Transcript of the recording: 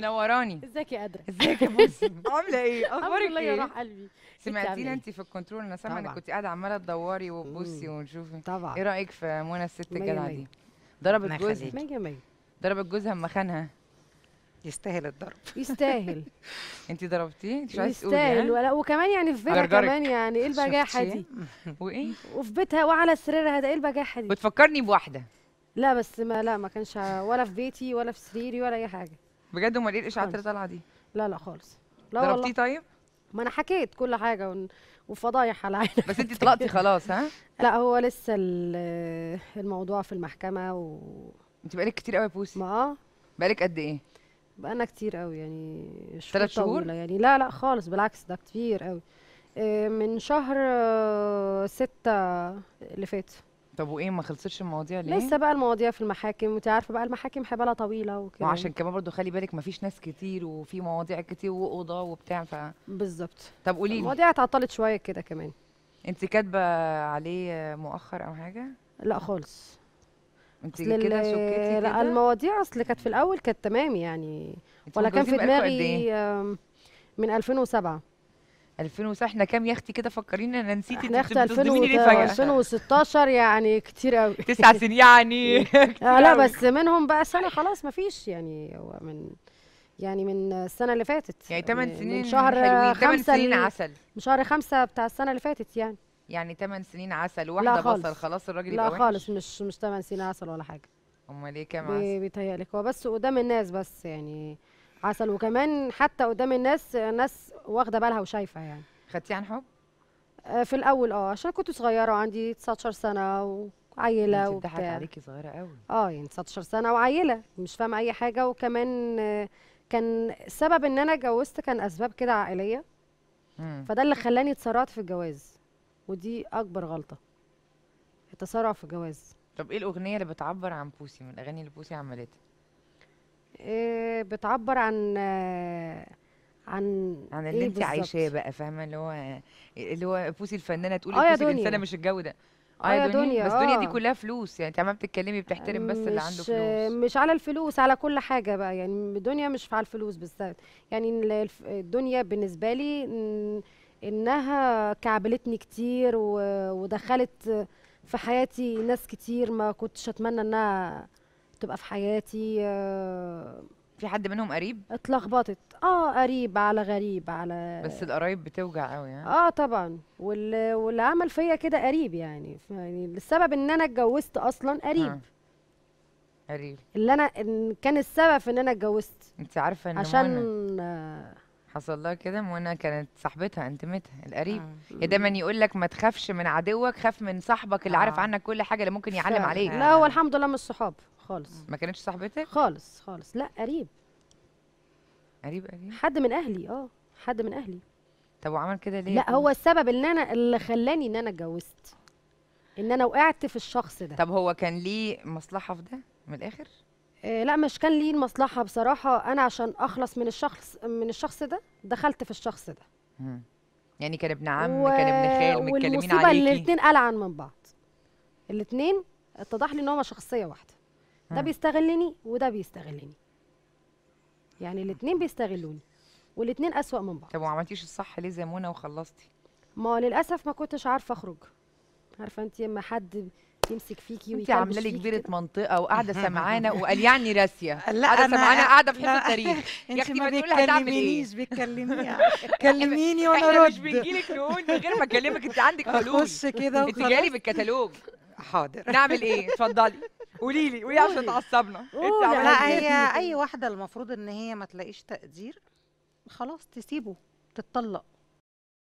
منوراني ازيك يا قادره ازيك يا بوسي عامله ايه اخبارك ايه يا روح قلبي سمعتينا ايه؟ انت في الكنترول انا سامعه انك كنت قاعده عماله تدوري وتبصي ونشوفي طبعا ايه رايك في منى الست الجدعه دي ضربت جوزها مية مية ضربت جوزها اما خانها يستاهل الضرب يستاهل انت ضربتيه مش عايز تقولي يستاهل ولا وكمان يعني في بيتها كمان يعني ايه البجاحه دي وايه وفي بيتها وعلى سريرها ده ايه البجاحه دي بتفكرني بواحده لا بس ما لا ما كانش ولا في بيتي ولا في سريري ولا اي حاجه بجد امال ايه الاشاعات اللي طالعه دي لا لا خالص لا ضربتيه طيب ما انا حكيت كل حاجه و... وفضايح على عينك بس انت طلقتي خلاص ها لا هو لسه الموضوع في المحكمه و انت بقالك كتير قوي يا بوسي ما اه. بقالك قد ايه بقالنا كتير قوي يعني ثلاث شهور يعني لا لا خالص بالعكس ده كتير قوي آه، من شهر آه، ستة اللي فات طب وايه ما خلصتش المواضيع ليه؟ لسه بقى المواضيع في المحاكم وانت عارفه بقى المحاكم حبالها طويله وكده وعشان كمان برضو خلي بالك ما فيش ناس كتير وفي مواضيع كتير واوضه وبتاع ف بالظبط طب قولي لي المواضيع اتعطلت شويه كده كمان انت كاتبه عليه مؤخر او حاجه؟ لا خالص انت كده سكتي كده؟ لا المواضيع اصل كانت في الاول كانت تمام يعني ولا كان في دماغي إيه؟ من 2007 2000 احنا كام يا اختي كده فكرينا انا نسيت احنا اختي 2016 يعني كتير قوي تسع سنين يعني آه، كتير لا بس منهم بقى سنه خلاص ما فيش يعني من يعني من السنه اللي فاتت يعني 8 يعني سنين من شهر حلوين 8 سنين عسل من شهر خمسة بتاع السنه اللي فاتت يعني يعني 8 سنين عسل واحده بصل خلاص الراجل يبقى لا خالص مش مش 8 سنين عسل ولا حاجه امال ايه كام عسل بيتهيألك هو بس قدام الناس بس يعني عسل وكمان حتى قدام الناس ناس واخده بالها وشايفه يعني خدتيه عن حب آه، في الاول اه عشان كنت صغيره وعندي 19 سنه وعيله وبتاع بتضحك عليكي صغيره قوي اه يعني 19 سنه وعيله مش فاهمه اي حاجه وكمان آه، كان سبب ان انا اتجوزت كان اسباب كده عائليه فده اللي خلاني اتسرعت في الجواز ودي اكبر غلطه التسرع في الجواز طب ايه الاغنيه اللي بتعبر عن بوسي من الاغاني اللي بوسي عملتها آه، بتعبر عن آه، عن عن إيه اللي إيه انت عايشاه بقى فاهمه اللي هو اللي هو بوسي الفنانه تقول آه بوسي الانسانه مش الجو ده آه،, اه يا دنيا بس الدنيا آه. دي كلها فلوس يعني انت عماله بتتكلمي بتحترم بس اللي عنده فلوس مش على الفلوس على كل حاجه بقى يعني الدنيا مش على الفلوس بالذات يعني الدنيا بالنسبه لي انها كعبلتني كتير ودخلت في حياتي ناس كتير ما كنتش اتمنى انها بتبقى في حياتي آه، في حد منهم قريب اتلخبطت اه قريب على غريب على بس القرايب بتوجع قوي يعني اه طبعا واللي, واللي عمل فيا كده قريب يعني يعني السبب ان انا اتجوزت اصلا قريب ها. آه. قريب اللي انا إن كان السبب في ان انا اتجوزت انت عارفه ان عشان منى آه. حصل لها كده منى كانت صاحبتها انتمتها القريب آه. دايما يقول لك ما تخافش من عدوك خاف من صاحبك اللي آه. عارف عنك كل حاجه اللي ممكن يعلم عليك لا هو الحمد لله مش صحاب خالص ما كانتش صاحبتك خالص خالص لا قريب قريب قريب حد من اهلي اه حد من اهلي طب وعمل كده ليه لا هو السبب ان انا اللي خلاني ان انا اتجوزت ان انا وقعت في الشخص ده طب هو كان ليه مصلحه في ده من الاخر إيه لا مش كان ليه المصلحه بصراحه انا عشان اخلص من الشخص من الشخص ده دخلت في الشخص ده مم. يعني كان ابن عم و... كان ابن خال متكلمين عليكي والمصيبه الاثنين قلعان من بعض الاثنين اتضح لي ان هما شخصيه واحده ده بيستغلني وده بيستغلني يعني الاثنين بيستغلوني والاثنين اسوأ من بعض طب وما عملتيش الصح ليه زي منى وخلصتي ما للاسف ما كنتش عارفه اخرج عارفه انت لما حد يمسك فيكي انت عامله لي كبيره منطقه وقاعده سامعانا وقال يعني راسيه لا قاعده سامعانا قاعده في حته التاريخ يا اختي ما بتكلمينيش إيه؟ بتكلميني كلميني وانا رد مش بنجيلك نقول من غير ما اكلمك انت عندك حلول اخش كده انت جالي بالكتالوج حاضر نعمل ايه اتفضلي قولي لي قولي عشان تعصبنا انت لا ايه؟ هي اي واحده المفروض ان هي ما تلاقيش تقدير خلاص تسيبه تتطلق